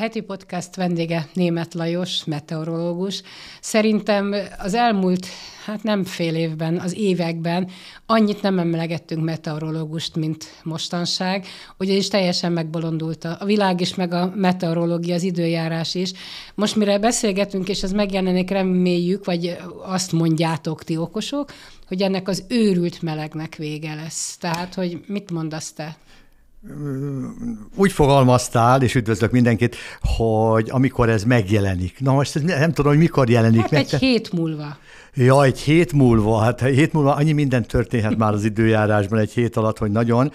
heti podcast vendége Német Lajos, meteorológus. Szerintem az elmúlt, hát nem fél évben, az években annyit nem emlegettünk meteorológust, mint mostanság, ugyanis teljesen megbolondult a világ is, meg a meteorológia, az időjárás is. Most mire beszélgetünk, és ez megjelenik, reméljük, vagy azt mondjátok ti okosok, hogy ennek az őrült melegnek vége lesz. Tehát, hogy mit mondasz te? úgy fogalmaztál, és üdvözlök mindenkit, hogy amikor ez megjelenik. Na most nem tudom, hogy mikor jelenik hát meg. egy te... hét múlva. Ja, egy hét múlva, hát egy hét múlva annyi minden történhet már az időjárásban egy hét alatt, hogy nagyon.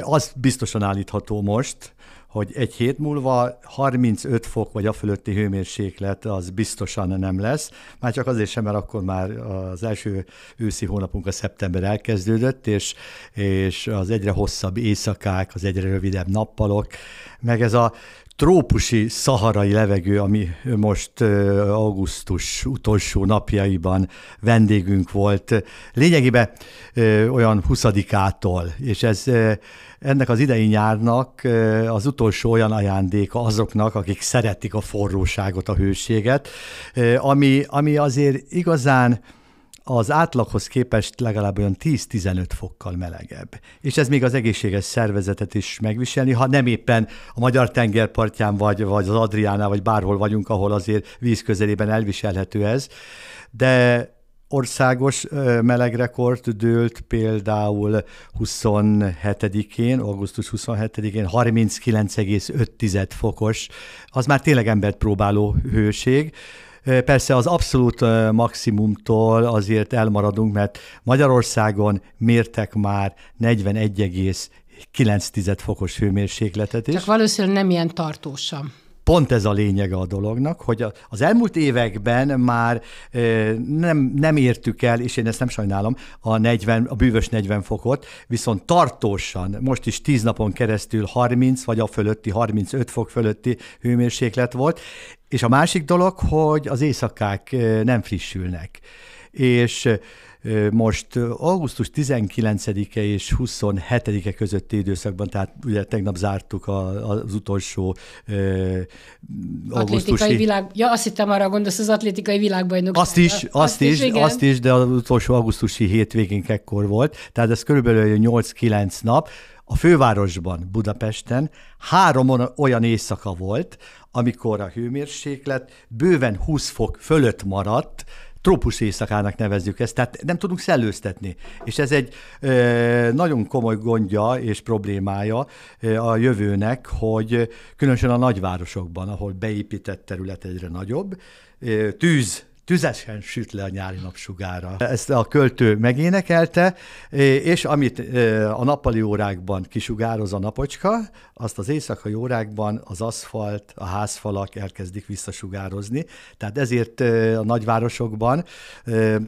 Az biztosan állítható most, hogy egy hét múlva 35 fok vagy a fölötti hőmérséklet az biztosan nem lesz, már csak azért sem, mert akkor már az első őszi hónapunk a szeptember elkezdődött, és, és az egyre hosszabb éjszakák, az egyre rövidebb nappalok, meg ez a trópusi szaharai levegő, ami most augusztus utolsó napjaiban vendégünk volt, lényegében olyan 20-ától, és ez ennek az idei nyárnak az utolsó olyan ajándéka azoknak, akik szeretik a forróságot, a hőséget, ami, ami azért igazán az átlaghoz képest legalább olyan 10-15 fokkal melegebb. És ez még az egészséges szervezetet is megviselni, ha nem éppen a magyar tengerpartján vagy, vagy az Adriánál, vagy bárhol vagyunk, ahol azért víz közelében elviselhető ez. De országos melegrekord dőlt például 27-én, augusztus 27-én 39,5 fokos, az már tényleg embert próbáló hőség, Persze az abszolút maximumtól azért elmaradunk, mert Magyarországon mértek már 41,9 fokos hőmérsékletet is. Csak valószínűleg nem ilyen tartósan pont ez a lényege a dolognak, hogy az elmúlt években már nem, nem értük el, és én ezt nem sajnálom, a, 40, a bűvös 40 fokot, viszont tartósan, most is 10 napon keresztül 30 vagy a fölötti, 35 fok fölötti hőmérséklet volt, és a másik dolog, hogy az éjszakák nem frissülnek. És most augusztus 19-e és 27-e közötti időszakban, tehát ugye tegnap zártuk a, az utolsó ö, augusztusi... Atlétikai világ... Ja, azt hittem arra gondolsz, az atlétikai világbajnokság. Azt is, azt, azt is, is azt is, de az utolsó augusztusi hétvégén ekkor volt, tehát ez körülbelül 8-9 nap. A fővárosban, Budapesten három olyan éjszaka volt, amikor a hőmérséklet bőven 20 fok fölött maradt, trópusi éjszakának nevezzük ezt, tehát nem tudunk szellőztetni. És ez egy ö, nagyon komoly gondja és problémája a jövőnek, hogy különösen a nagyvárosokban, ahol beépített terület egyre nagyobb, tűz tüzesen süt le a nyári napsugára. Ezt a költő megénekelte, és amit a nappali órákban kisugároz a napocska, azt az éjszakai órákban az aszfalt, a házfalak elkezdik visszasugározni. Tehát ezért a nagyvárosokban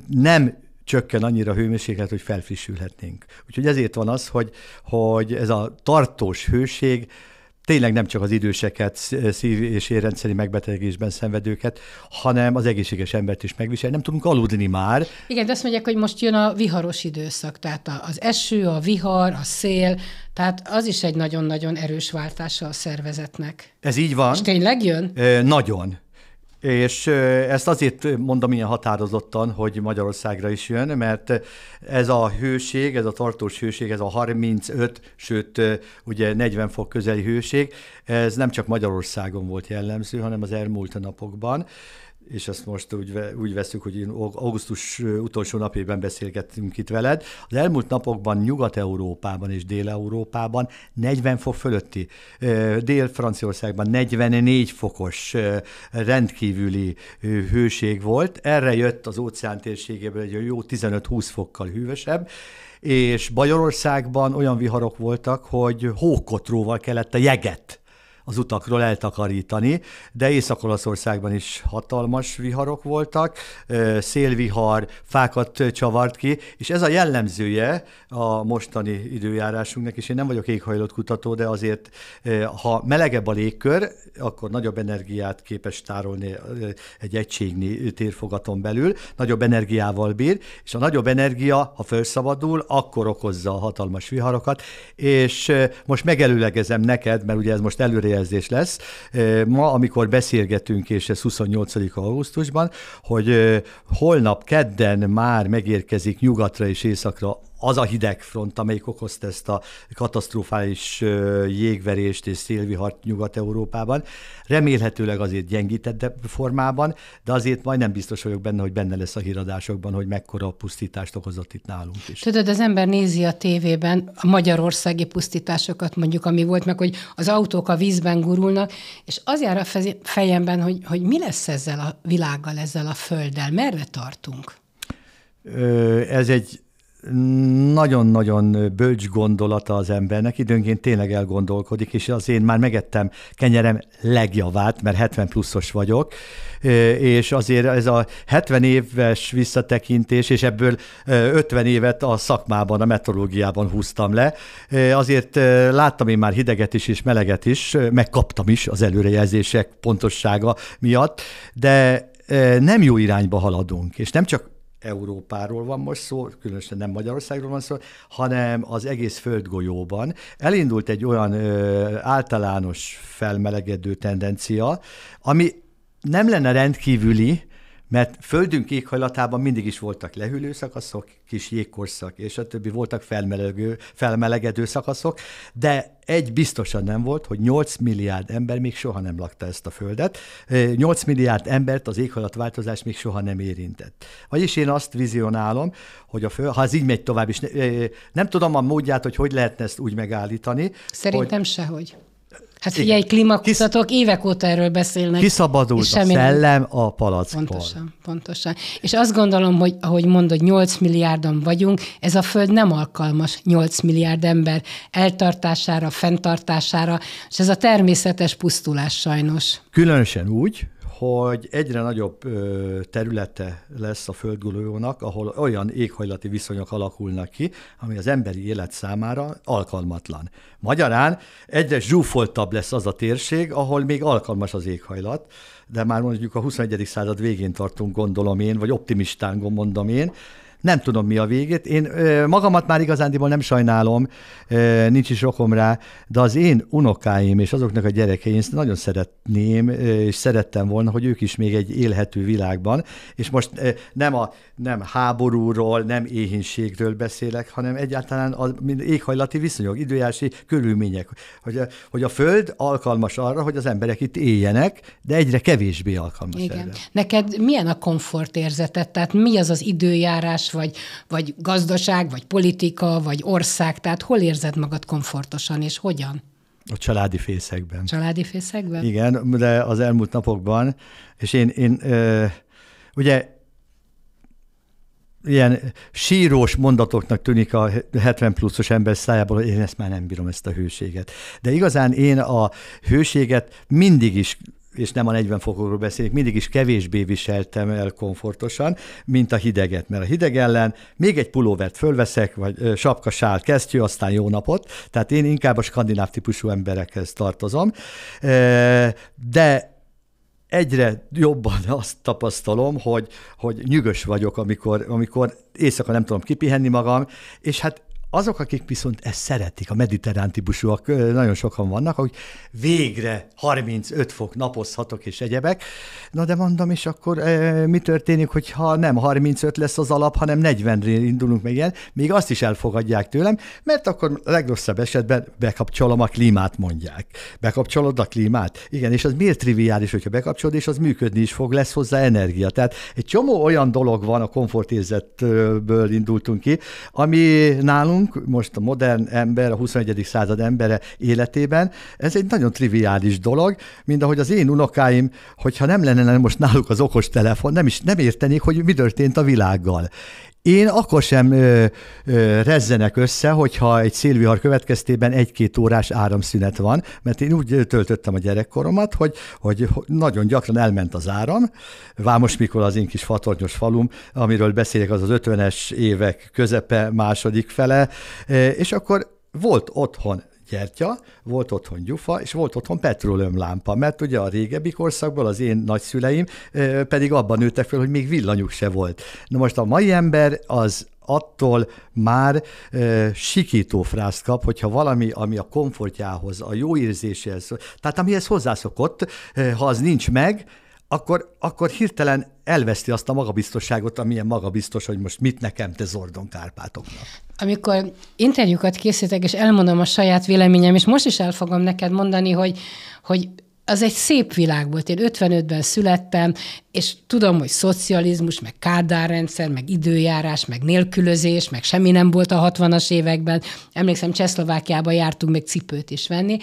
nem csökken annyira a hőmérséklet, hogy felfrissülhetnénk. Úgyhogy ezért van az, hogy, hogy ez a tartós hőség tényleg nem csak az időseket, eh, szív- és érrendszeri megbetegésben szenvedőket, hanem az egészséges embert is megvisel. Nem tudunk aludni már. Igen, de azt mondják, hogy most jön a viharos időszak, tehát az eső, a vihar, a szél, tehát az is egy nagyon-nagyon erős váltása a szervezetnek. Ez így van. És tényleg jön? Ö, nagyon. És ezt azért mondom ilyen határozottan, hogy Magyarországra is jön, mert ez a hőség, ez a tartós hőség, ez a 35, sőt ugye 40 fok közeli hőség, ez nem csak Magyarországon volt jellemző, hanem az elmúlt napokban és azt most úgy, úgy veszük, hogy augusztus utolsó napjában beszélgettünk itt veled. Az elmúlt napokban Nyugat-Európában és Dél-Európában 40 fok fölötti, Dél-Franciaországban 44 fokos rendkívüli hőség volt. Erre jött az óceán térségéből egy jó 15-20 fokkal hűvösebb, és Bajorországban olyan viharok voltak, hogy hókotróval kellett a jeget az utakról eltakarítani, de Észak-Olaszországban is hatalmas viharok voltak, szélvihar, fákat csavart ki, és ez a jellemzője a mostani időjárásunknak, és én nem vagyok éghajlott kutató, de azért, ha melegebb a légkör, akkor nagyobb energiát képes tárolni egy egységnyi térfogaton belül, nagyobb energiával bír, és a nagyobb energia, ha felszabadul, akkor okozza a hatalmas viharokat, és most megelőlegezem neked, mert ugye ez most előre kezdés lesz. Ma, amikor beszélgetünk, és ez 28. augusztusban, hogy holnap kedden már megérkezik nyugatra és északra az a front, amelyik okozta ezt a katasztrofális jégverést és szélvihart Nyugat-Európában. Remélhetőleg azért gyengített formában, de azért majdnem biztos vagyok benne, hogy benne lesz a híradásokban, hogy mekkora pusztítást okozott itt nálunk is. Tudod, az ember nézi a tévében a magyarországi pusztításokat, mondjuk, ami volt meg, hogy az autók a vízben gurulnak, és az jár a fejemben, hogy, hogy mi lesz ezzel a világgal, ezzel a földdel, merre tartunk? Ez egy nagyon-nagyon bölcs gondolata az embernek, időnként tényleg elgondolkodik, és az én már megettem kenyerem legjavát, mert 70 pluszos vagyok, és azért ez a 70 éves visszatekintés, és ebből 50 évet a szakmában, a meteorológiában húztam le, azért láttam én már hideget is, és meleget is, megkaptam is az előrejelzések pontossága miatt, de nem jó irányba haladunk, és nem csak Európáról van most szó, különösen nem Magyarországról van szó, hanem az egész földgolyóban. Elindult egy olyan ö, általános felmelegedő tendencia, ami nem lenne rendkívüli, mert földünk éghajlatában mindig is voltak lehűlő szakaszok, kis jégkorszak, és a többi voltak felmelegő, felmelegedő szakaszok, de egy biztosan nem volt, hogy 8 milliárd ember még soha nem lakta ezt a földet, 8 milliárd embert az éghajlatváltozás még soha nem érintett. Vagyis én azt vizionálom, hogy a föld, ha ez így megy tovább, is, ne, nem tudom a módját, hogy hogy lehetne ezt úgy megállítani. Szerintem hogy, sehogy. Hát Igen. figyelj, klímakutatók Kis... évek óta erről beszélnek. Kiszabadult és a szellem nem... a palackból. Pontosan, pontosan. És azt gondolom, hogy ahogy mondod, 8 milliárdan vagyunk, ez a Föld nem alkalmas 8 milliárd ember eltartására, fenntartására, és ez a természetes pusztulás sajnos. Különösen úgy, hogy egyre nagyobb területe lesz a földgolyónak, ahol olyan éghajlati viszonyok alakulnak ki, ami az emberi élet számára alkalmatlan. Magyarán egyre zsúfoltabb lesz az a térség, ahol még alkalmas az éghajlat, de már mondjuk a 21. század végén tartunk, gondolom én, vagy optimistán mondom én, nem tudom, mi a végét. Én magamat már igazándiból nem sajnálom, nincs is okom rá, de az én unokáim és azoknak a gyerekei, én nagyon szeretném, és szerettem volna, hogy ők is még egy élhető világban, és most nem a nem háborúról, nem éhénységről beszélek, hanem egyáltalán az éghajlati viszonyok, időjárási körülmények, hogy a, hogy a föld alkalmas arra, hogy az emberek itt éljenek, de egyre kevésbé alkalmas Igen. erre. Neked milyen a érzetet? Tehát mi az az időjárás, vallás, vagy, vagy gazdaság, vagy politika, vagy ország, tehát hol érzed magad komfortosan, és hogyan? A családi fészekben. Családi fészekben? Igen, de az elmúlt napokban, és én, én ö, ugye ilyen sírós mondatoknak tűnik a 70 pluszos ember szájából, hogy én ezt már nem bírom, ezt a hőséget. De igazán én a hőséget mindig is és nem a 40 fokokról beszélek, mindig is kevésbé viseltem el komfortosan, mint a hideget, mert a hideg ellen még egy pulóvert fölveszek, vagy sapka, sál, kesztyű, aztán jó napot, tehát én inkább a skandináv típusú emberekhez tartozom, de egyre jobban azt tapasztalom, hogy, hogy nyugos vagyok, amikor, amikor éjszaka nem tudom kipihenni magam, és hát azok, akik viszont ezt szeretik, a mediterrán típusúak nagyon sokan vannak, hogy végre 35 fok napozhatok és egyebek. Na de mondom, és akkor e, mi történik, hogyha nem 35 lesz az alap, hanem 40-re indulunk meg ilyen, még azt is elfogadják tőlem, mert akkor legrosszabb esetben bekapcsolom a klímát, mondják. Bekapcsolod a klímát? Igen, és az miért triviális, hogyha bekapcsolod, és az működni is fog, lesz hozzá energia. Tehát egy csomó olyan dolog van, a komfortérzetből indultunk ki, ami nálunk vagyunk, most a modern ember, a 21. század embere életében, ez egy nagyon triviális dolog, mint ahogy az én unokáim, hogyha nem lenne most náluk az okos telefon, nem is nem értenék, hogy mi történt a világgal. Én akkor sem ö, ö, rezzenek össze, hogyha egy szélvihar következtében egy-két órás áramszünet van, mert én úgy töltöttem a gyerekkoromat, hogy, hogy nagyon gyakran elment az áram. Vámos Mikor az én kis fatornyos falum, amiről beszélek, az az 50-es évek közepe, második fele, és akkor volt otthon gyertya, volt otthon gyufa, és volt otthon petróleumlámpa, mert ugye a régebbi korszakból az én nagyszüleim pedig abban nőttek fel, hogy még villanyuk se volt. Na most a mai ember az attól már e, sikító frászt kap, hogyha valami, ami a komfortjához, a jó érzéséhez, tehát amihez hozzászokott, e, ha az nincs meg, akkor, akkor hirtelen elveszti azt a magabiztosságot, amilyen magabiztos, hogy most mit nekem te Zordon Kárpátoknak. Amikor interjúkat készítek, és elmondom a saját véleményem, és most is el fogom neked mondani, hogy, hogy az egy szép világ volt. Én 55-ben születtem, és tudom, hogy szocializmus, meg kádárrendszer, meg időjárás, meg nélkülözés, meg semmi nem volt a 60-as években. Emlékszem, Csehszlovákiába jártunk még cipőt is venni.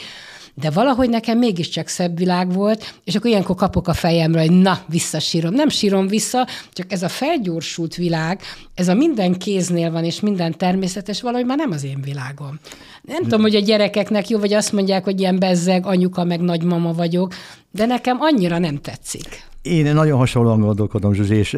De valahogy nekem mégiscsak szebb világ volt, és akkor ilyenkor kapok a fejemre, hogy na, visszasírom. Nem sírom vissza, csak ez a felgyorsult világ, ez a minden kéznél van, és minden természetes, valahogy már nem az én világom. Nem tudom, hogy a gyerekeknek jó, vagy azt mondják, hogy ilyen bezzeg anyuka, meg nagymama vagyok, de nekem annyira nem tetszik. Én nagyon hasonlóan gondolkodom, Zsuzsi, és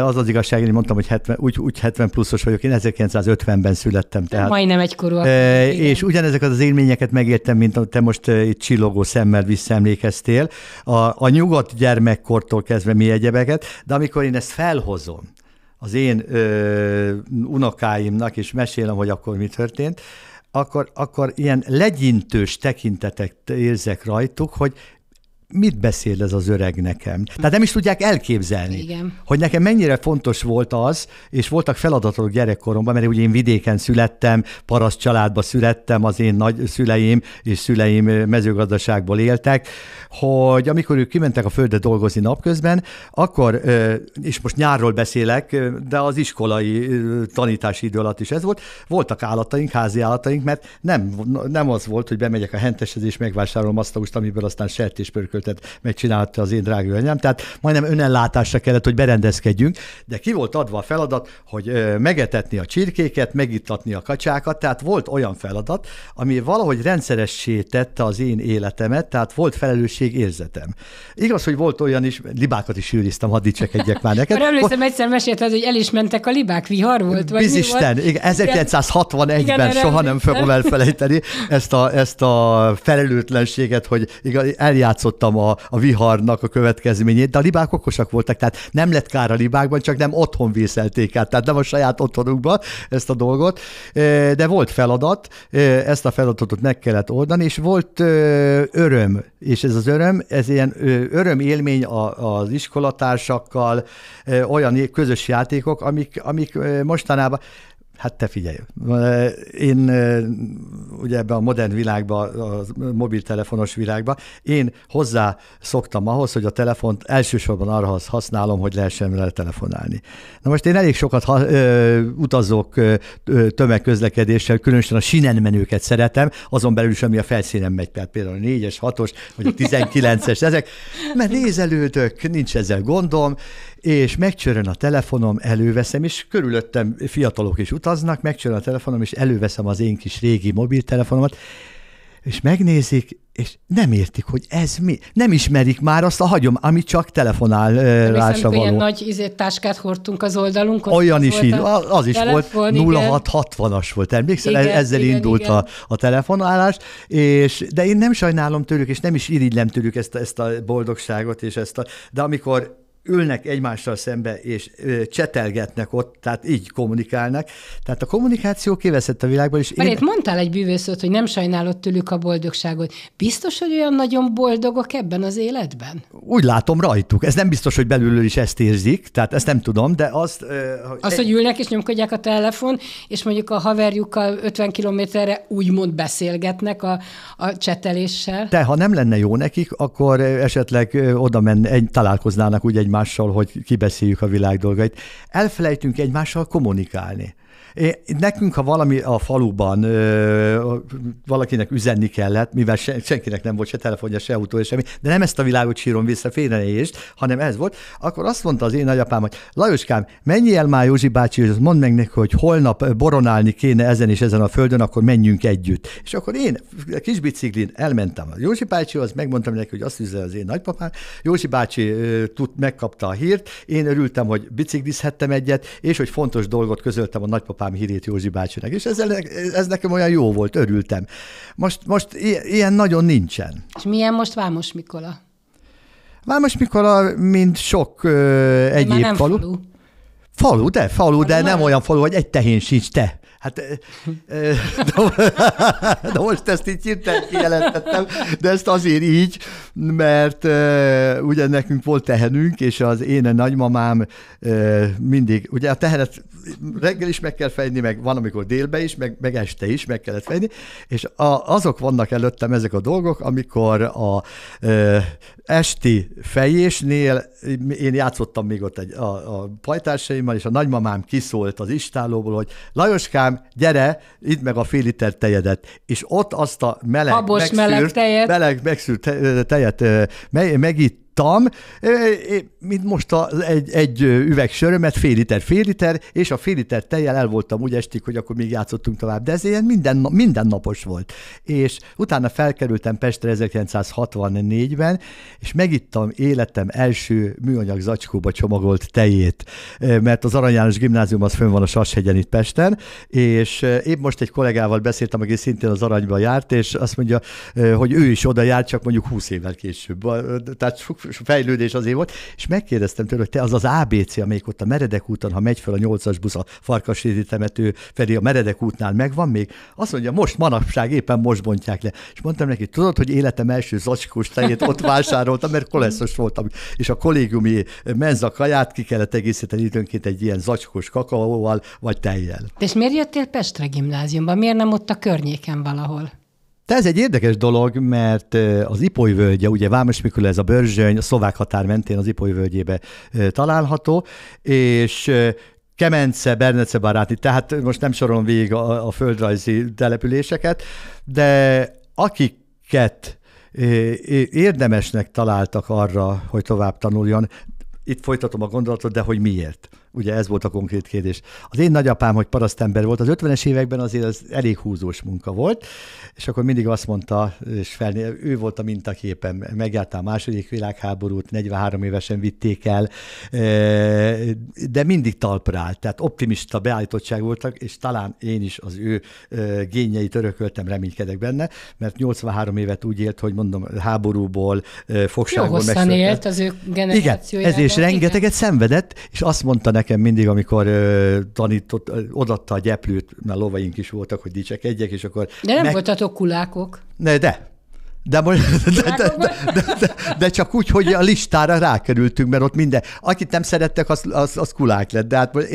az az igazság, én mondtam, hogy 70, úgy, úgy 70 pluszos vagyok, én 1950-ben születtem. Tehát, Majdnem egykorú. E, és ugyanezeket az, az élményeket megértem, mint te most itt csillogó szemmel visszaemlékeztél. A, a nyugat gyermekkortól kezdve mi egyebeket, de amikor én ezt felhozom, az én ö, unokáimnak, és mesélem, hogy akkor mi történt, akkor, akkor ilyen legyintős tekintetek érzek rajtuk, hogy mit beszél ez az öreg nekem? Tehát nem is tudják elképzelni, Igen. hogy nekem mennyire fontos volt az, és voltak feladatok gyerekkoromban, mert ugye én vidéken születtem, paraszt családba születtem, az én nagy szüleim és szüleim mezőgazdaságból éltek, hogy amikor ők kimentek a földre dolgozni napközben, akkor, és most nyárról beszélek, de az iskolai tanítási idő alatt is ez volt, voltak állataink, házi állataink, mert nem, nem az volt, hogy bemegyek a henteshez és megvásárolom azt, a amiből aztán sertéspörkölt tehát megcsinálta az én drága anyám, tehát majdnem önellátásra kellett, hogy berendezkedjünk, de ki volt adva a feladat, hogy megetetni a csirkéket, megittatni a kacsákat, tehát volt olyan feladat, ami valahogy rendszeressé tette az én életemet, tehát volt felelősség érzetem. Igaz, hogy volt olyan is, libákat is sűriztem, hadd dicsekedjek már neked. emlékszem, egyszer mesélted, hogy el is mentek a libák, vihar volt? Vagy Bizisten, volt? igen, 1961-ben soha nem fogom elfelejteni ezt a, ezt a felelőtlenséget, hogy igaz, eljátszottam láttam a, a viharnak a következményét, de a libák okosak voltak, tehát nem lett kár a libákban, csak nem otthon vészelték át, tehát nem a saját otthonukban ezt a dolgot, de volt feladat, ezt a feladatot meg kellett oldani, és volt öröm, és ez az öröm, ez ilyen öröm élmény az iskolatársakkal, olyan közös játékok, amik, amik mostanában Hát te figyelj, én ugye ebben a modern világban, a mobiltelefonos világban, én hozzá szoktam ahhoz, hogy a telefont elsősorban arra használom, hogy lehessen vele telefonálni. Na most én elég sokat ha, ö, utazok ö, tömegközlekedéssel, különösen a sinen menőket szeretem, azon belül is, ami a felszínen megy, például a 4-es, 6-os, vagy a 19-es, ezek, mert nézelődök, nincs ezzel gondom, és megcsörön a telefonom, előveszem, és körülöttem fiatalok is utaznak, megcsörön a telefonom, és előveszem az én kis régi mobiltelefonomat, és megnézik, és nem értik, hogy ez mi. Nem ismerik már azt a hagyom, amit csak telefonál hiszem, való. Ilyen nagy izét, táskát hordtunk az oldalunkon. Olyan is így, az, az is telefon, volt, 0660-as volt, emlékszel? Igen, ezzel igen, indult igen. A, a telefonálás, és, de én nem sajnálom tőlük, és nem is irigylem tőlük ezt, ezt a boldogságot, és ezt a, de amikor ülnek egymással szembe, és csetelgetnek ott, tehát így kommunikálnak. Tehát a kommunikáció kiveszett a világban is. Én... mondtál egy bűvőszót, hogy nem sajnálod tőlük a boldogságot. Biztos, hogy olyan nagyon boldogok ebben az életben? Úgy látom rajtuk. Ez nem biztos, hogy belülről is ezt érzik, tehát ezt nem tudom, de azt... Hogy... Az, hogy ülnek és nyomkodják a telefon, és mondjuk a haverjukkal 50 kilométerre úgymond beszélgetnek a, a cseteléssel. De ha nem lenne jó nekik, akkor esetleg oda menne, találkoznának úgy egy egymással, hogy kibeszéljük a világ dolgait. Elfelejtünk egymással kommunikálni. Nekünk, ha valami a faluban valakinek üzenni kellett, mivel se, senkinek nem volt se telefonja, se autó, semmi, de nem ezt a világot sírom vissza, félrenézést, hanem ez volt, akkor azt mondta az én nagyapám, hogy Lajoskám, mennyi el már Józsi bácsihoz, mondd meg neki, hogy holnap boronálni kéne ezen és ezen a földön, akkor menjünk együtt. És akkor én kis biciklin elmentem a Józsi bácsihoz, megmondtam neki, hogy azt üzen az én nagypapám. Józsi bácsi tud, megkapta a hírt, én örültem, hogy biciklizhettem egyet, és hogy fontos dolgot közöltem a nagypapám apám hírét Józsi bácsinek, és ez, ez nekem olyan jó volt, örültem. Most, most ilyen nagyon nincsen. És milyen most Vámos Mikola? Vámos Mikola, mint sok ö, egyéb nem falu. falu. Falu, de falu, de, de nem olyan falu, hogy egy tehén sincs te. Hát de, de most ezt így hirtelen kijelentettem, de ezt azért így, mert ugye nekünk volt tehenünk, és az én nagymamám mindig, ugye a tehenet reggel is meg kell fejni, meg van, amikor délbe is, meg, meg este is meg kellett fejni, és a, azok vannak előttem ezek a dolgok, amikor a esti fejésnél én játszottam még ott egy, a, a pajtársaimmal, és a nagymamám kiszólt az istálóból, hogy Lajoskám, gyere, itt meg a fél liter tejedet. És ott azt a meleg, Habos megszűrt, meleg, tejet. meleg megszűrt tejet megitt ittam, e, e, mint most a, egy, egy üveg sörömet, fél liter, fél liter, és a fél liter tejjel el voltam úgy estig, hogy akkor még játszottunk tovább, de ez ilyen minden, mindennapos volt. És utána felkerültem Pestre 1964-ben, és megittam életem első műanyag zacskóba csomagolt tejét, e, mert az Arany János Gimnázium az fönn van a Sashegyen itt Pesten, és épp most egy kollégával beszéltem, aki szintén az Aranyba járt, és azt mondja, hogy ő is oda járt, csak mondjuk 20 évvel később. Tehát fejlődés azért volt, és megkérdeztem tőle, hogy te az az ABC, amelyik ott a Meredek úton, ha megy fel a nyolcas busz a Farkasrédi temető felé, a Meredek útnál megvan még, azt mondja, most manapság éppen most bontják le. És mondtam neki, tudod, hogy életem első zacskós tejét ott vásároltam, mert koleszos voltam, és a kollégiumi menza kaját ki kellett egészíteni időnként egy ilyen zacskós kakaóval vagy tejjel. És miért jöttél Pestre gimnáziumba? Miért nem ott a környéken valahol? De ez egy érdekes dolog, mert az Ipoly völgye, ugye Vámos Mikula ez a Börzsöny, a szlovák határ mentén az Ipoly völgyébe található, és Kemence, Bernece baráti, tehát most nem sorolom végig a, a földrajzi településeket, de akiket érdemesnek találtak arra, hogy tovább tanuljon, itt folytatom a gondolatot, de hogy miért? Ugye ez volt a konkrét kérdés. Az én nagyapám, hogy parasztember volt, az 50-es években azért az elég húzós munka volt, és akkor mindig azt mondta, és felné, ő volt a mintaképen, megjárta a második világháborút, 43 évesen vitték el, e, de mindig talpra állt, tehát optimista beállítottság voltak, és talán én is az ő e, génjeit örököltem, reménykedek benne, mert 83 évet úgy élt, hogy mondom, háborúból, e, fogságból. Jó hosszan élt az ő generációjában. Igen, ezért rengeteget szenvedett, és azt mondta nekem mindig, amikor ö, tanított, ö, odatta a gyeplőt, mert lovaink is voltak, hogy dicsekedjek, és akkor... De nem meg... voltatok kulákok. Ne, de, de, most, hát, de, de, de, de, de csak úgy, hogy a listára rákerültünk, mert ott minden. Akit nem szerettek, az, az, az kulák lett. De hát eh,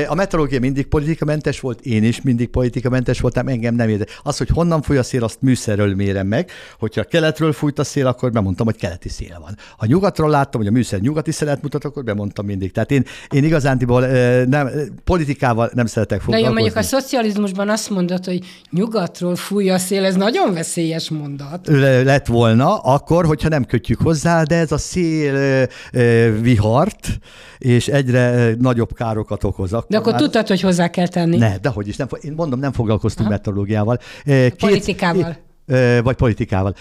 eh, a meteorológia mindig politikamentes volt, én is mindig politikamentes voltam, engem nem érde. Az, hogy honnan fúj a szél, azt műszerről mérem meg. Hogyha keletről fújt a szél, akkor bemondtam, hogy keleti szél van. Ha nyugatról láttam, hogy a műszer nyugati szelet mutat, akkor bemondtam mindig. Tehát én, én igazándiból eh, nem, politikával nem szeretek foglalkozni. Na jó, mondjuk a szocializmusban azt mondod, hogy nyugatról fúj a szél, ez nagyon veszélyes mondat. Le, lett volna akkor, hogyha nem kötjük hozzá, de ez a szél vihart, és egyre nagyobb károkat okoz. Akkor de akkor már... tudtad, hogy hozzá kell tenni. Ne, dehogy is. Nem, én mondom, nem foglalkoztunk meteorológiával. Két, Politikával vagy politikával.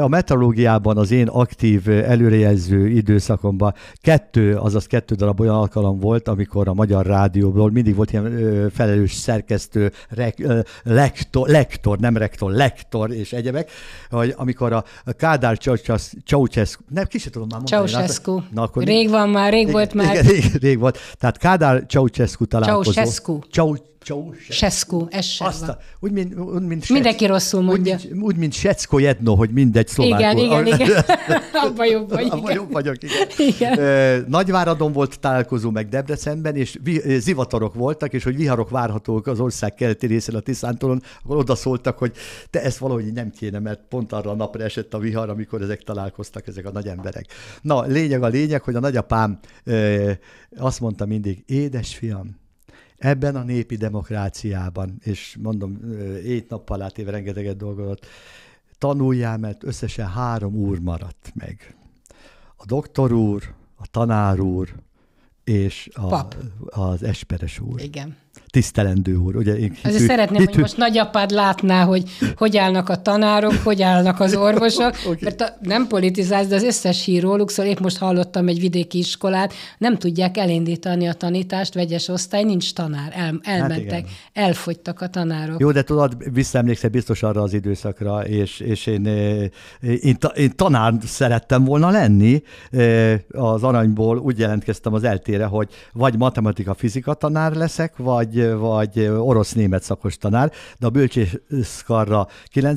A meteorológiában az én aktív előrejelző időszakomban kettő, azaz kettő darab olyan alkalom volt, amikor a Magyar Rádióból mindig volt ilyen felelős szerkesztő, rek, lektor, lektor, nem rektor, lektor és egyebek, hogy amikor a Kádár Csaucescu, nem, ki tudom már mondani. Hát, Ceausescu. Na, akkor rég van már, rég igen, volt már. Igen, rég, rég volt. Tehát Kádár Csaucescu találkozó. Csaucescu. Csósescu, ez sem Azt a, úgy, mint, úgy, mint Sec, Mindenki rosszul mondja. Úgy, mint, úgy, mint Secko Jedno, hogy mindegy szlovákul. Igen, igen, igen. Abba jobb vagy. igen. jobb vagyok, igen. igen. Nagyváradon volt találkozó meg Debrecenben, és vi, zivatarok voltak, és hogy viharok várhatók az ország keleti részén a Tiszántólon, akkor oda szóltak, hogy te ezt valahogy nem kéne, mert pont arra a napra esett a vihar, amikor ezek találkoztak, ezek a nagy emberek. Na, lényeg a lényeg, hogy a nagyapám azt mondta mindig, édesfiam, ebben a népi demokráciában, és mondom, ét nappal éve rengeteget dolgozott, tanuljál, mert összesen három úr maradt meg. A doktor úr, a tanár úr, és a, az esperes úr. Igen. Tisztelendő úr, ugye? Én hisz, Azért szeretném, hogy most nagyapád látná, hogy hogy állnak a tanárok, hogy állnak az orvosok, okay. mert a, nem politizálsz, de az összes hír róluk, szóval épp most hallottam egy vidéki iskolát, nem tudják elindítani a tanítást, vegyes osztály, nincs tanár, el, elmentek, hát elfogytak a tanárok. Jó, de tudod, visszaemlékszel biztos arra az időszakra, és, és én, eh, én, én, én tanár szerettem volna lenni eh, az aranyból, úgy jelentkeztem az eltére, hogy vagy matematika-fizika tanár leszek, vagy vagy, vagy orosz-német szakos tanár, de a bölcsészkarra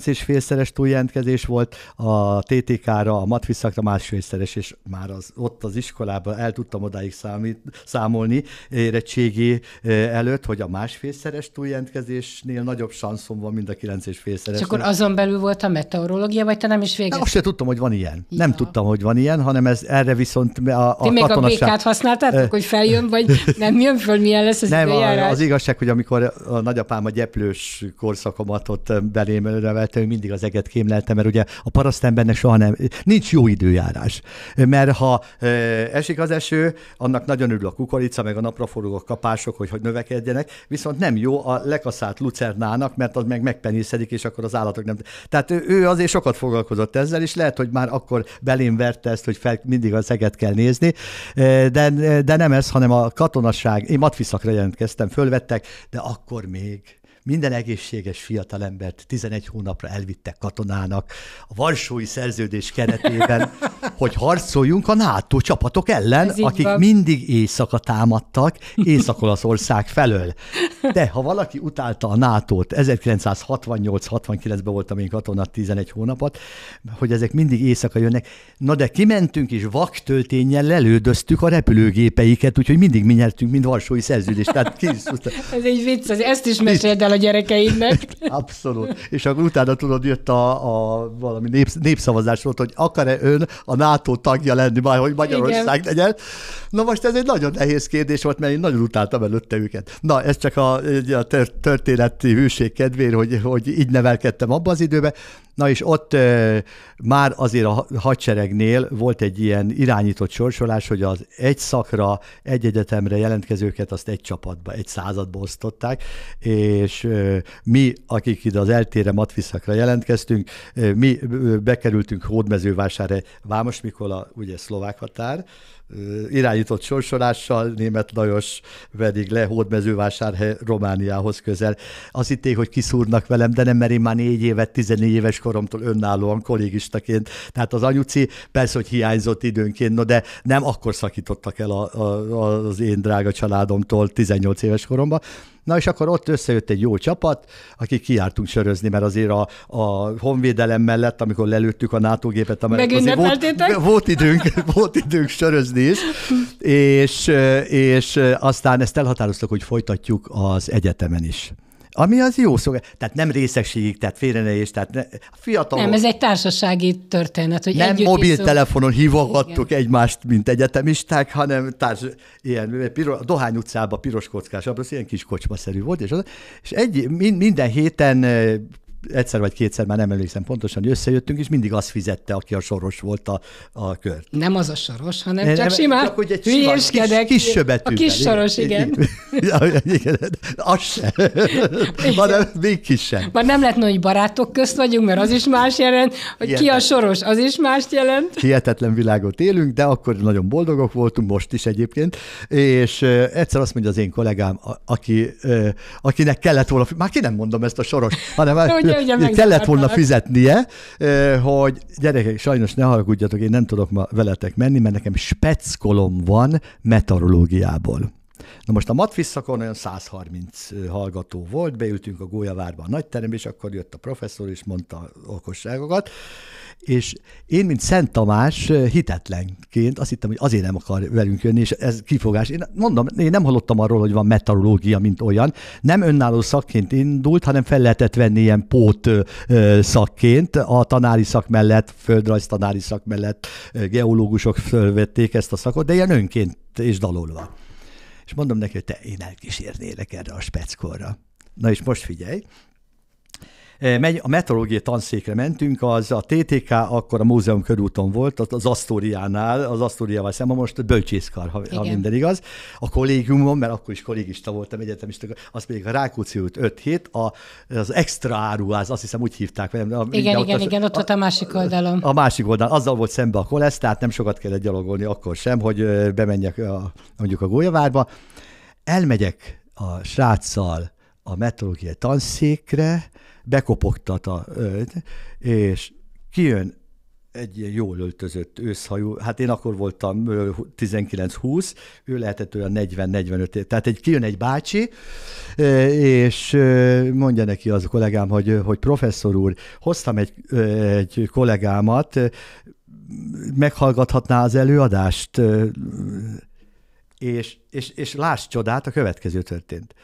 és félszeres túljelentkezés volt, a TTK-ra, a matviszakra másfélszeres, és már az, ott az iskolában el tudtam odáig számít, számolni érettségi előtt, hogy a másfélszeres túljelentkezésnél nagyobb sanszom van, mint a és félszeres. És akkor azon belül volt a meteorológia, vagy te nem is végezted? Azt se tudtam, hogy van ilyen. Ja. Nem tudtam, hogy van ilyen, hanem ez erre viszont a, a Ti még katonaság... a békát használtátok, hogy feljön, vagy nem jön föl, milyen lesz az nem, időjárás? Az igazság, hogy amikor a nagyapám a gyeplős korszakomat ott belém nevelte, ő mindig az eget kémlelte, mert ugye a parasztembernek soha nem, nincs jó időjárás. Mert ha esik az eső, annak nagyon örül a kukorica, meg a napraforgó kapások, hogy, hogy növekedjenek, viszont nem jó a lekaszált lucernának, mert az meg megpenészedik, és akkor az állatok nem. Tehát ő azért sokat foglalkozott ezzel, és lehet, hogy már akkor belém verte ezt, hogy fel, mindig az eget kell nézni, de, de nem ez, hanem a katonasság. Én matfiszakra jelentkeztem föl, fölvettek, de akkor még minden egészséges fiatalembert 11 hónapra elvittek katonának a Varsói Szerződés keretében, hogy harcoljunk a NATO csapatok ellen, Ez akik mindig éjszaka támadtak Észak-Olaszország felől. De ha valaki utálta a NATO-t, 1968-69-ben voltam én katona 11 hónapot, hogy ezek mindig éjszaka jönnek, na de kimentünk és vaktöltényen lelődöztük a repülőgépeiket, úgyhogy mindig mi nyertünk, mint Varsói Szerződés. Tehát Ez egy vicc, ezt is meséld el a gyerekeidnek. Abszolút. És akkor utána tudod, jött a, a valami népsz, népszavazás volt, hogy akar-e ön a NATO tagja lenni, majd hogy Magyarország Igen. legyen. Na most ez egy nagyon nehéz kérdés volt, mert én nagyon utáltam előtte őket. Na, ez csak a, a történeti hűség kedvéért, hogy, hogy így nevelkedtem abba az időbe. Na és ott e, már azért a hadseregnél volt egy ilyen irányított sorsolás, hogy az egy szakra, egy egyetemre jelentkezőket azt egy csapatba, egy századba osztották, és e, mi, akik ide az eltére matviszakra jelentkeztünk, e, mi bekerültünk Hódmezővásárhely, Vámos Mikola, ugye szlovák határ, irányított sorsolással, német Lajos pedig le Hódmezővásárhely Romániához közel. Azt hitték, hogy kiszúrnak velem, de nem, mert én már négy évet, 14 éves koromtól önállóan kollégistaként, tehát az anyuci persze, hogy hiányzott időnként, no, de nem akkor szakítottak el a, a, az én drága családomtól 18 éves koromban, Na és akkor ott összejött egy jó csapat, akik kiártunk sörözni, mert azért a, a honvédelem mellett, amikor lelőttük a NATO gépet, azért volt, volt, időnk, volt időnk sörözni is, és, és aztán ezt elhatároztuk, hogy folytatjuk az egyetemen is. Ami az jó szó, tehát nem részegségig, tehát félre ne és, tehát ne, fiatalok... Nem, ez egy társasági történet, hogy Nem mobiltelefonon hívogattuk Igen. egymást, mint egyetemisták, hanem társ, ilyen, piros, a Dohány utcában piros kockás, az ilyen kis kocsmaszerű volt, és, az, és egy, minden héten eh, egyszer vagy kétszer, már nem emlékszem pontosan, hogy összejöttünk, és mindig azt fizette, aki a soros volt a, a kört. Nem az a soros, hanem nem, csak nem, simán csak, hogy egy hülyéskedek. Kis, kis A kis soros, igen. igen. igen. az sem. Hanem még kisebb. Már nem lehet hogy barátok közt vagyunk, mert az is más jelent, hogy Hihetet. ki a soros, az is mást jelent. Hihetetlen világot élünk, de akkor nagyon boldogok voltunk, most is egyébként, és egyszer azt mondja az én kollégám, aki, akinek kellett volna, már ki nem mondom ezt a soros, hanem ugye kellett volna fizetnie, hogy gyerekek, sajnos ne haragudjatok, én nem tudok ma veletek menni, mert nekem speckolom van meteorológiából. Na most a Matfis olyan 130 hallgató volt, beültünk a Gólyavárba a nagyterembe, és akkor jött a professzor, és mondta okosságokat, és én, mint Szent Tamás hitetlenként azt hittem, hogy azért nem akar velünk jönni, és ez kifogás. Én mondom, én nem hallottam arról, hogy van meteorológia, mint olyan. Nem önálló szakként indult, hanem fel lehetett venni ilyen pót szakként. A tanári szak mellett, földrajz tanári szak mellett geológusok fölvették ezt a szakot, de ilyen önként és dalolva. És mondom neki, hogy te, én elkísérnélek erre a speckorra. Na és most figyelj, Eh, megy, a meteorológiai tanszékre mentünk, az a TTK akkor a múzeum körúton volt, az Asztóriánál, az Asztóriával szemben most a bölcsészkar, ha, Igen. ha minden igaz. A kollégiumon, mert akkor is kollégista voltam, egyetemista, az pedig a Rákóczi út 5 hét, az extra áruház, azt hiszem úgy hívták. Vagy, igen, igen, ott igen, az, igen, ott, a, a másik oldalon. A másik oldalon, azzal volt szembe a kolesz, tehát nem sokat kellett gyalogolni akkor sem, hogy bemenjek a, mondjuk a Gólyavárba. Elmegyek a sráccal a meteorológiai tanszékre, bekopogtat a, és kijön egy ilyen jól öltözött őszhajú, hát én akkor voltam 19-20, ő lehetett olyan 40-45 év, tehát egy, kijön egy bácsi, és mondja neki az a kollégám, hogy, hogy professzor úr, hoztam egy, egy kollégámat, meghallgathatná az előadást, és, és, és láss csodát, a következő történt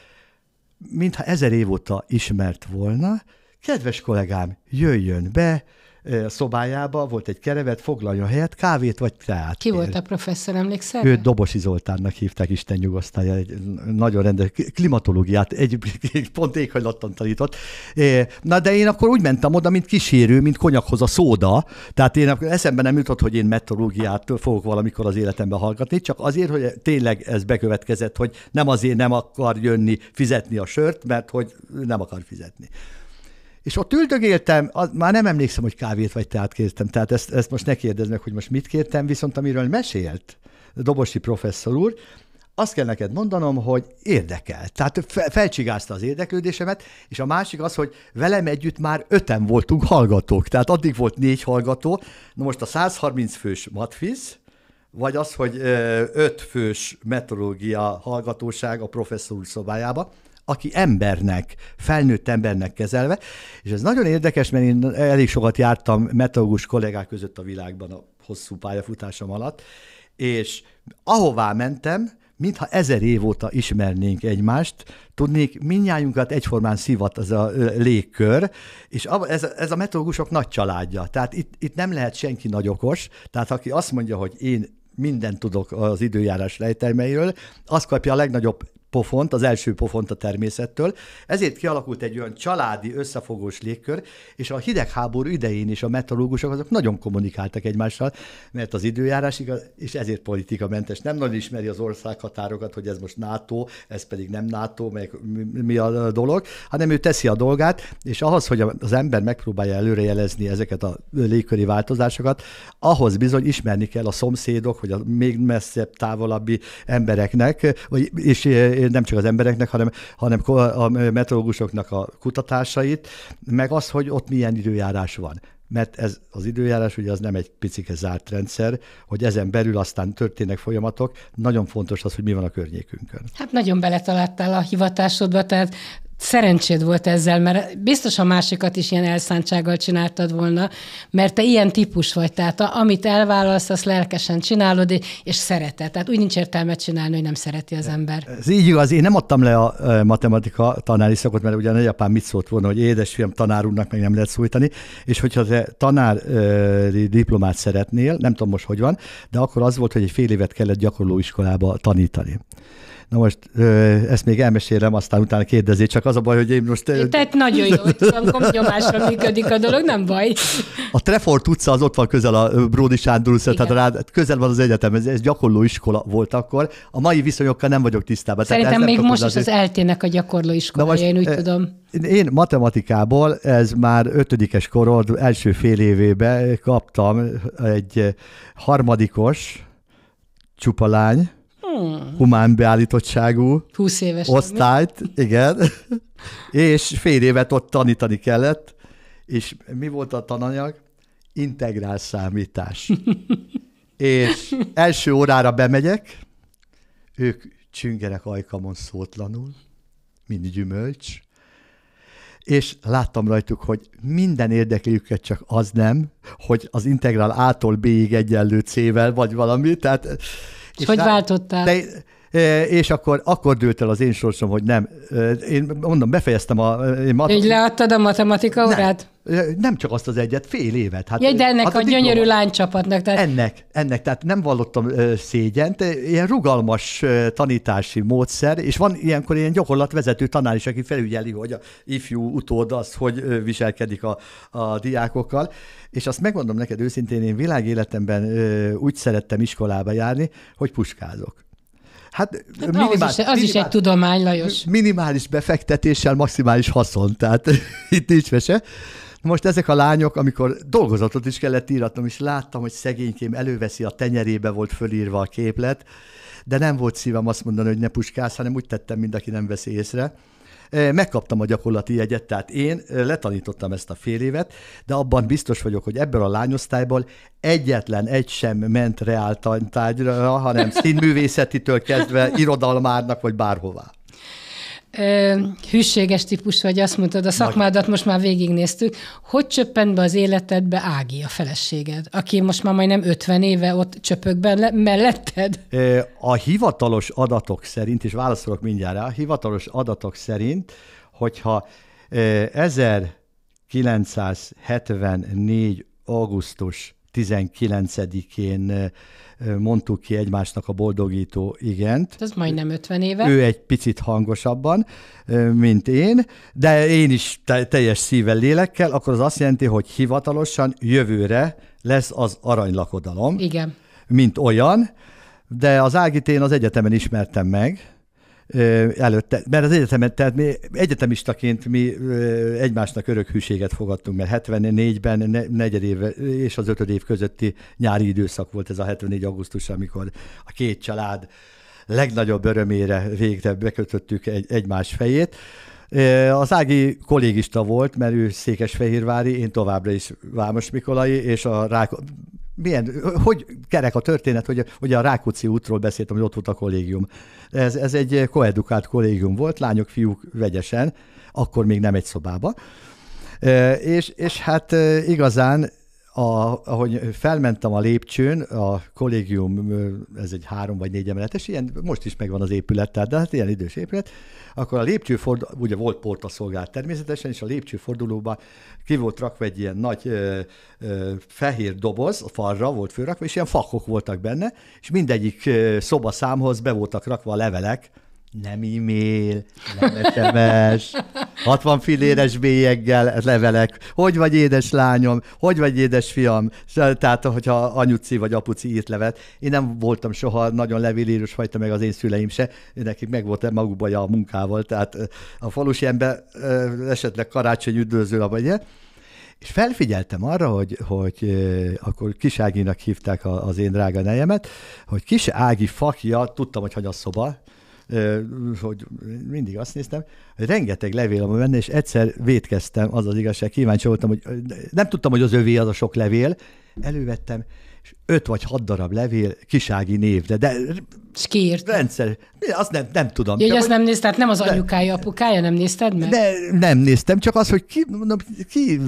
mintha ezer év óta ismert volna, kedves kollégám, jöjjön be, szobájába, volt egy kerevet, foglaljon helyet, kávét vagy teát. Ki volt a professzor, emlékszel? Őt Dobosi Zoltánnak hívták, Isten nyugosztálya, egy nagyon rendes klimatológiát, egy, egy pont éghajlattan tanított. Na de én akkor úgy mentem oda, mint kísérő, mint konyakhoz a szóda, tehát én akkor eszembe nem jutott, hogy én metrológiát fogok valamikor az életembe hallgatni, csak azért, hogy tényleg ez bekövetkezett, hogy nem azért nem akar jönni fizetni a sört, mert hogy nem akar fizetni. És ott üldögéltem, az, már nem emlékszem, hogy kávét vagy teát kértem, tehát ezt, ezt most ne kérdezd meg, hogy most mit kértem, viszont amiről mesélt Dobosi professzor úr, azt kell neked mondanom, hogy érdekel. Tehát felcsigázta az érdeklődésemet, és a másik az, hogy velem együtt már öten voltunk hallgatók. Tehát addig volt négy hallgató, na most a 130 fős matfiz, vagy az, hogy öt fős meteorológia hallgatóság a professzor úr szobájába, aki embernek, felnőtt embernek kezelve, és ez nagyon érdekes, mert én elég sokat jártam metalogus kollégák között a világban a hosszú pályafutásom alatt, és ahová mentem, mintha ezer év óta ismernénk egymást, tudnék, minnyájunkat egyformán szivat az a légkör, és ez, a, ez a meteorológusok nagy családja. Tehát itt, itt nem lehet senki nagy okos, tehát aki azt mondja, hogy én mindent tudok az időjárás lejtelmeiről, azt kapja a legnagyobb pofont, az első pofont a természettől. Ezért kialakult egy olyan családi összefogós légkör, és a hidegháború idején is a metalógusok azok nagyon kommunikáltak egymással, mert az időjárás igaz, és ezért politika mentes Nem nagyon ismeri az ország határokat, hogy ez most NATO, ez pedig nem NATO, meg mi a dolog, hanem ő teszi a dolgát, és ahhoz, hogy az ember megpróbálja előrejelezni ezeket a légköri változásokat, ahhoz bizony ismerni kell a szomszédok, hogy a még messzebb, távolabbi embereknek, vagy és nem csak az embereknek, hanem, hanem a meteorológusoknak a kutatásait, meg az, hogy ott milyen időjárás van mert ez az időjárás ugye az nem egy picike zárt rendszer, hogy ezen belül aztán történnek folyamatok, nagyon fontos az, hogy mi van a környékünkön. Hát nagyon beletaláltál a hivatásodba, tehát szerencséd volt ezzel, mert biztos a másikat is ilyen elszántsággal csináltad volna, mert te ilyen típus vagy, tehát amit elvállalsz, azt lelkesen csinálod, és szereted. Tehát úgy nincs értelme csinálni, hogy nem szereti az ember. Ez így igaz, én nem adtam le a matematika tanári szakot, mert ugye a nagyapám mit szólt volna, hogy édesfiam, tanár úrnak meg nem lehet szólítani, és hogyha te tanári diplomát szeretnél, nem tudom most, hogy van, de akkor az volt, hogy egy fél évet kellett gyakorlóiskolába tanítani. Na most ezt még elmesélem, aztán utána kérdezi, csak az a baj, hogy én most... tehát nagyon jó, tudom, nyomásra működik a dolog, nem baj. A Trefort utca az ott van közel a Bródi Sándor utca, tehát rád, közel van az egyetem, ez, ez gyakorló iskola volt akkor. A mai viszonyokkal nem vagyok tisztában. Szerintem még most is az eltének a gyakorló most én úgy e- tudom. Én matematikából, ez már ötödikes koron első fél évébe kaptam egy harmadikos csupalány, hmm. humán beállítottságú 20 éves osztályt, nem? igen, és fél évet ott tanítani kellett, és mi volt a tananyag? Integrál számítás. és első órára bemegyek, ők csüngerek ajkamon szótlanul, mint gyümölcs, és láttam rajtuk, hogy minden érdeküket csak az nem, hogy az integrál A-tól B-ig egyenlő C-vel, vagy valami, tehát és hogy rá, váltottál? De és akkor, akkor dőlt el az én sorsom, hogy nem. Én mondom, befejeztem a... Én mat- Így leadtad a matematika órát? Nem, nem csak azt az egyet, fél évet. Hát, Jaj, de ennek hát a, a gyönyörű lánycsapatnak. Tehát... Ennek, ennek, tehát nem vallottam szégyent, ilyen rugalmas tanítási módszer, és van ilyenkor ilyen gyakorlatvezető tanár is, aki felügyeli, hogy a ifjú utód az, hogy viselkedik a, a diákokkal, és azt megmondom neked őszintén, én világéletemben úgy szerettem iskolába járni, hogy puskázok. Hát, hát az, is, az minimális, is egy tudomány, Lajos. Minimális befektetéssel maximális haszon, tehát itt nincs vese. Most ezek a lányok, amikor dolgozatot is kellett íratnom, és láttam, hogy szegénykém előveszi, a tenyerébe volt fölírva a képlet, de nem volt szívem azt mondani, hogy ne puskász, hanem úgy tettem, mint aki nem veszi észre megkaptam a gyakorlati jegyet, tehát én letanítottam ezt a fél évet, de abban biztos vagyok, hogy ebből a lányosztályból egyetlen egy sem ment reáltantárgyra, hanem színművészetitől kezdve irodalmárnak, vagy bárhová ö, hűséges típus vagy, azt mondtad, a szakmádat most már végignéztük. Hogy csöppent be az életedbe Ági, a feleséged, aki most már majdnem 50 éve ott csöpökben le- melletted? A hivatalos adatok szerint, és válaszolok mindjárt rá, a hivatalos adatok szerint, hogyha 1974. augusztus 19-én mondtuk ki egymásnak a boldogító igent. Ez majdnem 50 éve. Ő egy picit hangosabban, mint én, de én is teljes szívvel lélekkel, akkor az azt jelenti, hogy hivatalosan jövőre lesz az aranylakodalom. Igen. Mint olyan, de az Ágit én az egyetemen ismertem meg, előtte, mert az egyetemet, tehát mi egyetemistaként mi egymásnak örök hűséget fogadtunk, mert 74-ben negyed év és az ötöd év közötti nyári időszak volt ez a 74 augusztus, amikor a két család legnagyobb örömére végre bekötöttük egy, egymás fejét. Az Ági kollégista volt, mert ő Székesfehérvári, én továbbra is Vámos Mikolai, és a Rák, milyen, hogy kerek a történet, hogy ugye a Rákóczi útról beszéltem, hogy ott volt a kollégium. Ez, ez egy koedukált kollégium volt, lányok, fiúk vegyesen, akkor még nem egy szobába. És, és hát igazán a, ahogy felmentem a lépcsőn, a kollégium, ez egy három vagy négy emeletes, ilyen, most is megvan az épület, tehát, de hát ilyen idős épület, akkor a lépcsőforduló, ugye volt szolgált természetesen, és a lépcsőfordulóban ki volt rakva egy ilyen nagy ö, ö, fehér doboz, a falra volt főrakva, és ilyen fakok voltak benne, és mindegyik szobaszámhoz be voltak rakva a levelek, nem e-mail, nem SMS, 60 filéres bélyeggel levelek, hogy vagy édes lányom, hogy vagy édes fiam, tehát hogyha anyuci vagy apuci írt levet. Én nem voltam soha nagyon levélírós fajta, meg az én szüleim se, nekik meg volt maguk a munkával, tehát a falusi ember esetleg karácsony üdvözlő, vagy és felfigyeltem arra, hogy, hogy akkor Kis Áginak hívták az én drága nejemet, hogy Kis Ági fakja, tudtam, hogy hagy a szoba, hogy mindig azt néztem, hogy rengeteg levél van benne, és egyszer vétkeztem, az az igazság, kíváncsi voltam, hogy nem tudtam, hogy az övé az a sok levél, elővettem, és öt vagy hat darab levél kisági név de és kiírt. Rendszer. Azt nem, nem tudom. Jaj, azt nem nézted, nem az anyukája, apukája, nem nézted meg? De, nem néztem, csak az, hogy ki, mondom, ki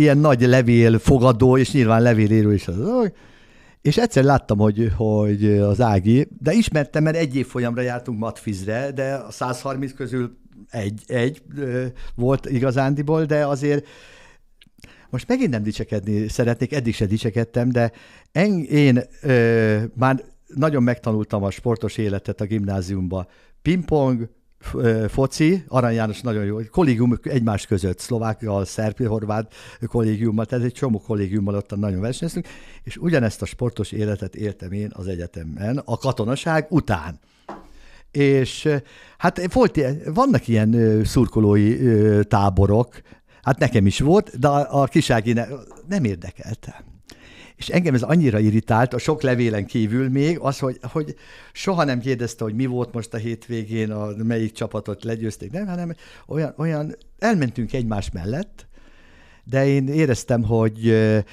ilyen nagy levél fogadó, és nyilván levélérő is az. És egyszer láttam, hogy, hogy az Ági, de ismertem, mert egy folyamra jártunk Matfizre, de a 130 közül egy, egy volt igazándiból, de azért most megint nem dicsekedni szeretnék, eddig se dicsekedtem, de en, én ö, már nagyon megtanultam a sportos életet a gimnáziumba. Pingpong, foci, Arany János nagyon jó, kollégium egymás között, szlovákkal, szerb, horvát kollégiummal, tehát egy csomó kollégiummal ott nagyon versenyeztünk, és ugyanezt a sportos életet éltem én az egyetemen, a katonaság után. És hát volt, vannak ilyen szurkolói táborok, hát nekem is volt, de a kisági ne, nem érdekelte és engem ez annyira irritált, a sok levélen kívül még, az, hogy, hogy soha nem kérdezte, hogy mi volt most a hétvégén, a, melyik csapatot legyőzték, nem, hanem olyan, olyan elmentünk egymás mellett, de én éreztem, hogy e,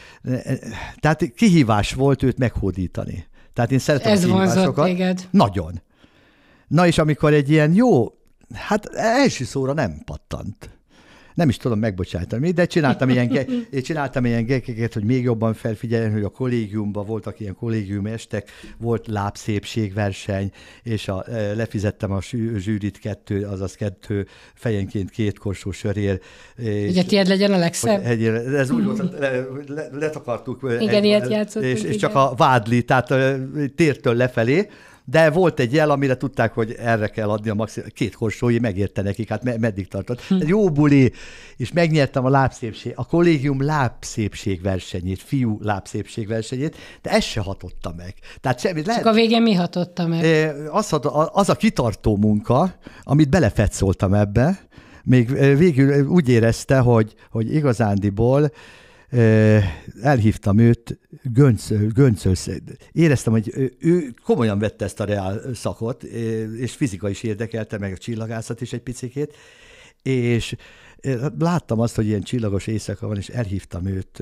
tehát kihívás volt őt meghódítani. Tehát én szeretem Ez kihívásokat. téged. Nagyon. Na és amikor egy ilyen jó, hát első szóra nem pattant nem is tudom megbocsátani, de csináltam ilyen, ge- csináltam ilyen gekeket, hogy még jobban felfigyeljen, hogy a kollégiumban voltak ilyen kollégium estek, volt lábszépségverseny, és a, e, lefizettem a zsűrit kettő, azaz kettő, fejenként két korsó sörér. Ugye tiéd legyen a legszebb? Egy, ez úgy volt, le, le, letakartuk. Igen, egy, ilyet játszottunk. És, és csak a vádli, tehát e, tértől lefelé, de volt egy jel, amire tudták, hogy erre kell adni a maximum. Két korsói megérte nekik, hát meddig tartott. Hm. Egy jó buli, és megnyertem a lábszépség, a kollégium lábszépség versenyét, fiú lábszépség versenyét, de ez se hatotta meg. Tehát semmi, Csak lehet, Csak a végén mi hatotta meg? Az, az a kitartó munka, amit belefetszoltam ebbe, még végül úgy érezte, hogy, hogy igazándiból elhívtam őt, göncöl, göncöl, éreztem, hogy ő komolyan vette ezt a reál szakot, és fizika is érdekelte, meg a csillagászat is egy picikét, és láttam azt, hogy ilyen csillagos éjszaka van, és elhívtam őt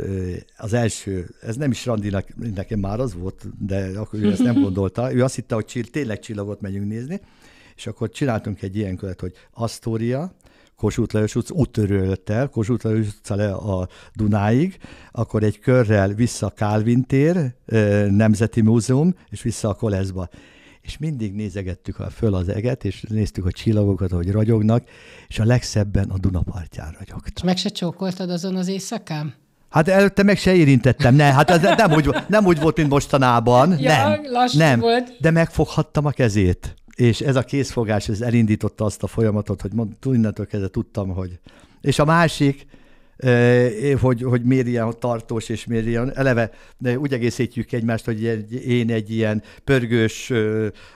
az első, ez nem is Randinak, nekem már az volt, de akkor ő ezt nem gondolta, ő azt hitte, hogy csill, tényleg csillagot megyünk nézni, és akkor csináltunk egy ilyen követ, hogy Astoria, Kossuth Lajos utca, úttörő jött el, Kossuth Lajos utca le a Dunáig, akkor egy körrel vissza Kálvin tér, Nemzeti Múzeum, és vissza a Koleszba és mindig nézegettük föl az eget, és néztük a csillagokat, ahogy ragyognak, és a legszebben a Dunapartján ragyogt. meg se csókoltad azon az éjszakán? Hát előtte meg se érintettem, ne, hát az nem, úgy, nem úgy volt, mint mostanában. Ja, nem, nem, volt. de megfoghattam a kezét és ez a készfogás ez elindította azt a folyamatot, hogy mond, innentől kezdve tudtam, hogy... És a másik, eh, hogy, hogy miért ilyen tartós, és miért ilyen, eleve úgy egészítjük egymást, hogy én egy ilyen pörgős,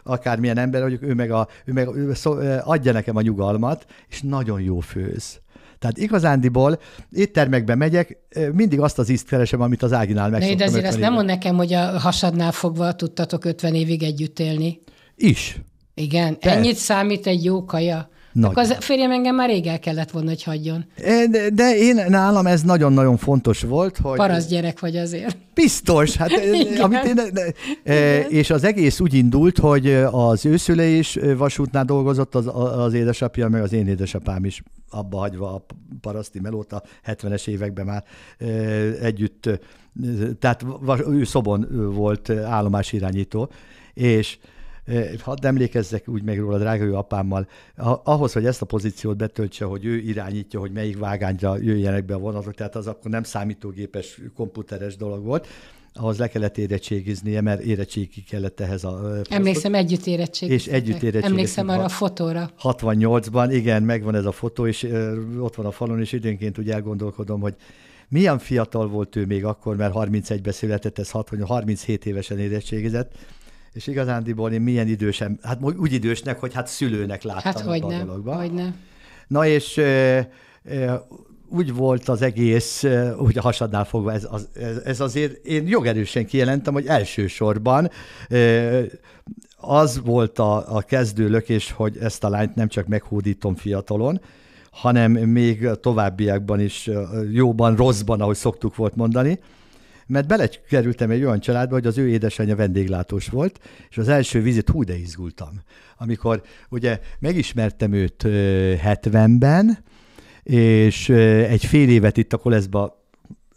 akármilyen ember vagyok, ő meg, a, ő meg ő szó, adja nekem a nyugalmat, és nagyon jó főz. Tehát igazándiból éttermekbe megyek, mindig azt az ízt keresem, amit az Áginál megszoktam. De azért azt nem mond nekem, hogy a hasadnál fogva tudtatok 50 évig együtt élni. Is. Igen, Persze. ennyit számít egy jó kaja. Nagy. Akkor az férjem engem már rég el kellett volna, hogy hagyjon. E, de, de én nálam ez nagyon-nagyon fontos volt, hogy... Parasz gyerek vagy azért. Biztos, hát e, amit én... De, e, Igen. És az egész úgy indult, hogy az őszüle is vasútnál dolgozott, az, az édesapja, meg az én édesapám is abba hagyva a paraszti melót a 70-es években már együtt, tehát ő szobon volt állomásirányító, és hadd emlékezzek úgy meg róla, drága jó apámmal, ahhoz, hogy ezt a pozíciót betöltse, hogy ő irányítja, hogy melyik vágányra jöjjenek be a vonatok, tehát az akkor nem számítógépes, komputeres dolog volt, ahhoz le kellett érettségiznie, mert érettségi kellett ehhez a... Posztot. együtt érettség. És együtt érettség. Emlékszem arra a fotóra. 68-ban, igen, megvan ez a fotó, és ott van a falon, és időnként úgy elgondolkodom, hogy milyen fiatal volt ő még akkor, mert 31-ben született, ez 6, 37 évesen érettségizett, és igazándiból én milyen idősen, hát úgy idősnek, hogy hát szülőnek láttam hát, hogy a ne, dologban. Hogy ne. Na és e, e, úgy volt az egész, e, úgy a hasadnál fogva, ez, az, ez, ez azért, én jogerősen kijelentem, hogy elsősorban e, az volt a, a kezdőlökés, hogy ezt a lányt nem csak meghódítom fiatalon, hanem még továbbiakban is jóban, rosszban, ahogy szoktuk volt mondani, mert belekerültem egy olyan családba, hogy az ő édesanyja vendéglátós volt, és az első vizit hú, de izgultam. Amikor ugye megismertem őt 70-ben, és egy fél évet itt a koleszba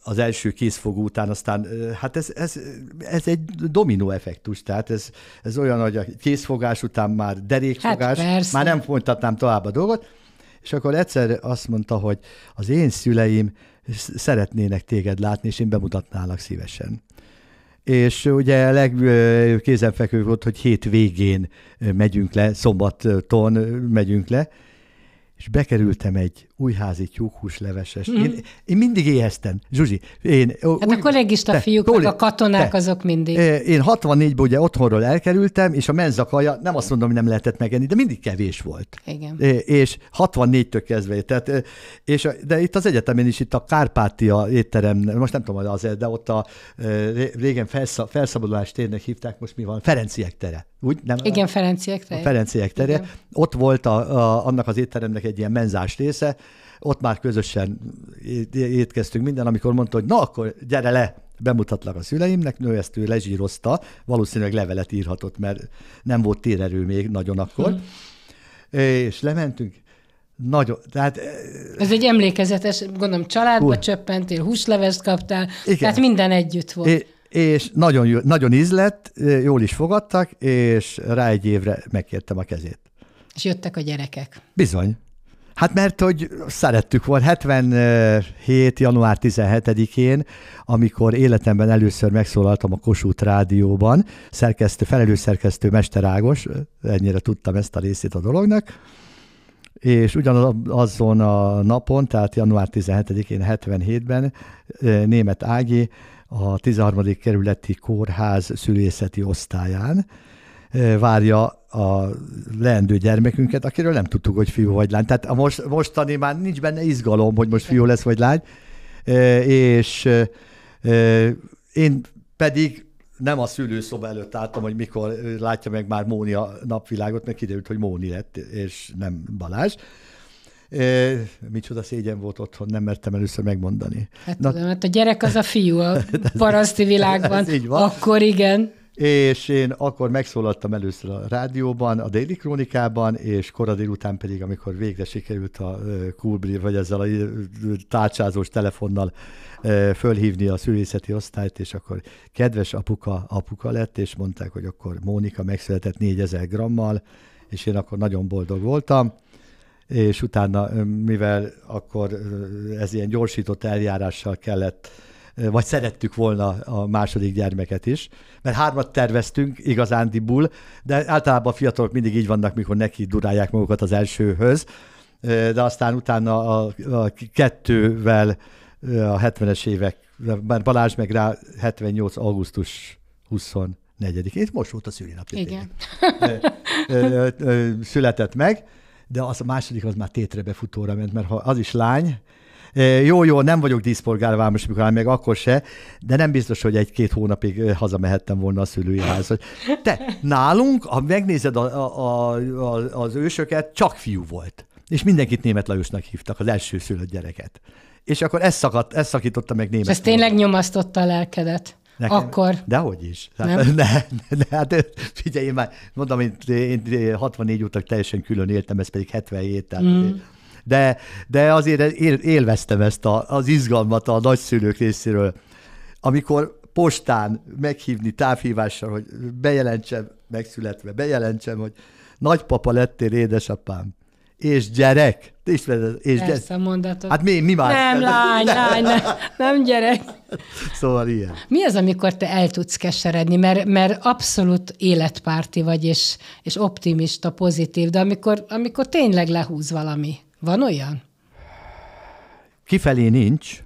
az első készfogó után, aztán hát ez, ez, ez egy dominó effektus, tehát ez, ez olyan, hogy a készfogás után már derékfogás, hát már nem folytatnám tovább a dolgot, és akkor egyszer azt mondta, hogy az én szüleim szeretnének téged látni, és én bemutatnálak szívesen. És ugye a legkézenfekvő volt, hogy hét végén megyünk le, szombaton megyünk le, és bekerültem egy újházi tyúkhúsleveses. Mm. Én, én mindig éheztem. Zsuzsi, én... Hát úgy, a kollégista te, fiúk, tóli, a katonák, te, azok mindig. Én 64-ben ugye otthonról elkerültem, és a menzakaja, nem azt mondom, hogy nem lehetett megenni, de mindig kevés volt. Igen. és 64-től kezdve. Tehát, és, de itt az egyetemen is, itt a Kárpátia étterem, most nem tudom, az, de ott a régen felszab, felszabadulás térnek hívták, most mi van? Ferenciek tere. Úgy, nem? Igen, Ferenciek tere. Ferenciek tere. Igen. Ott volt a, a, annak az étteremnek egy ilyen menzás része, ott már közösen étkeztünk minden, amikor mondta, hogy na akkor gyere le, bemutatlak a szüleimnek, nő ezt ő lezsírozta, valószínűleg levelet írhatott, mert nem volt térerő még nagyon akkor. Hmm. És lementünk, nagyon, tehát... E- Ez egy emlékezetes, gondolom családba uh, csöppentél, húslevest kaptál, igen. tehát minden együtt volt. É, és nagyon, jó, nagyon ízlett, e- jól is fogadtak, és rá egy évre megkértem a kezét. És jöttek a gyerekek. Bizony. Hát mert, hogy szerettük volt, 77. január 17-én, amikor életemben először megszólaltam a Kossuth Rádióban, szerkesztő, felelősszerkesztő Mester Ágos, ennyire tudtam ezt a részét a dolognak, és ugyanazon a napon, tehát január 17-én 77-ben eh, német Ági a 13. kerületi kórház szülészeti osztályán várja a leendő gyermekünket, akiről nem tudtuk, hogy fiú vagy lány. Tehát a most, mostani már nincs benne izgalom, hogy most fiú lesz vagy lány, és én pedig nem a szülőszoba előtt álltam, hogy mikor látja meg már Móni a napvilágot, mert kiderült, hogy Móni lett, és nem Balázs. É, micsoda szégyen volt otthon, nem mertem először megmondani. Hát, Na, tudom, hát a gyerek az a fiú a paraszti világban, ez, ez így van. akkor igen és én akkor megszólaltam először a rádióban, a déli krónikában, és kora délután pedig, amikor végre sikerült a Kulbri, vagy ezzel a tárcsázós telefonnal fölhívni a szülészeti osztályt, és akkor kedves apuka apuka lett, és mondták, hogy akkor Mónika megszületett 4000 grammal, és én akkor nagyon boldog voltam és utána, mivel akkor ez ilyen gyorsított eljárással kellett vagy szerettük volna a második gyermeket is, mert hármat terveztünk igazándiból, de általában a fiatalok mindig így vannak, mikor neki durálják magukat az elsőhöz, de aztán utána a, a kettővel a 70-es évek, mert Balázs meg rá 78. augusztus 24-én, most volt a szülinapja. Igen. Született meg, de az a második az már tétre befutóra ment, mert ha az is lány, jó, jó, nem vagyok díszpolgárvámos, mikor még akkor se, de nem biztos, hogy egy-két hónapig hazamehettem volna a szülői házhoz. Te, nálunk, ha megnézed a, a, a, az ősöket, csak fiú volt. És mindenkit német Lajosnak hívtak, az első szülött gyereket. És akkor ez, szakadt, ez szakította meg német. ez tényleg nyomasztotta a lelkedet. Nekem? Akkor. Dehogy is. Hát, nem? Ne, ne, ne, hát figyelj, én már mondom, én, én 64 óta teljesen külön éltem, ez pedig 77, tehát mm de, de azért él, élveztem ezt a, az izgalmat a nagyszülők részéről. Amikor postán meghívni távhívással, hogy bejelentsem, megszületve, bejelentsem, hogy nagypapa lettél édesapám és gyerek. és Persze, gyerek. mondatot. Hát mi, mi már? Nem, lány, lány, nem, nem gyerek. Szóval ilyen. Mi az, amikor te el tudsz keseredni? Mert, mert abszolút életpárti vagy, és, és optimista, pozitív, de amikor, amikor tényleg lehúz valami. Van olyan? Kifelé nincs.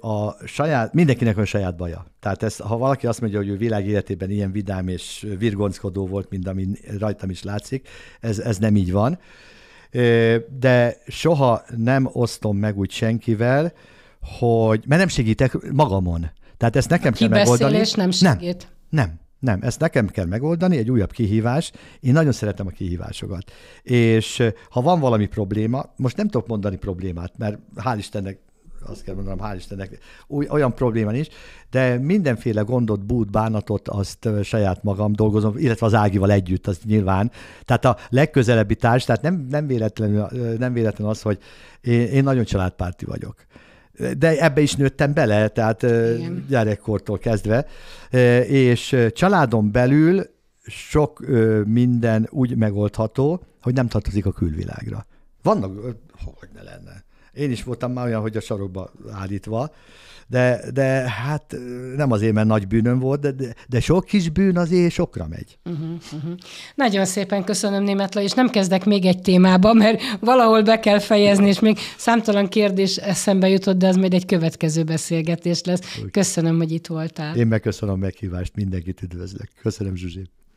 A saját, mindenkinek a saját baja. Tehát ez, ha valaki azt mondja, hogy ő világ életében ilyen vidám és virgonckodó volt, mint ami rajtam is látszik, ez, ez nem így van. De soha nem osztom meg úgy senkivel, hogy, mert nem segítek magamon. Tehát ezt nekem kell megoldani. nem segít. Nem, nem. Nem, ezt nekem kell megoldani, egy újabb kihívás. Én nagyon szeretem a kihívásokat. És ha van valami probléma, most nem tudok mondani problémát, mert hál' Istennek azt kell mondanom, hál' Istennek, új, olyan probléma is, de mindenféle gondot, bút, bánatot, azt saját magam dolgozom, illetve az Ágival együtt, az nyilván. Tehát a legközelebbi társ, tehát nem, nem, véletlenül, nem véletlen az, hogy én, én nagyon családpárti vagyok de ebbe is nőttem bele, tehát Igen. gyerekkortól kezdve. És családon belül sok minden úgy megoldható, hogy nem tartozik a külvilágra. Vannak, hogy ne lenne. Én is voltam már olyan, hogy a sarokba állítva, de, de hát nem azért, mert nagy bűnöm volt, de, de, de sok kis bűn azért sokra megy. Uh-huh, uh-huh. Nagyon szépen köszönöm, Németla, és nem kezdek még egy témába, mert valahol be kell fejezni, és még számtalan kérdés eszembe jutott, de az majd egy következő beszélgetés lesz. Köszönöm, hogy itt voltál. Én megköszönöm a meghívást, mindenkit üdvözlök. Köszönöm, Zsuzsi.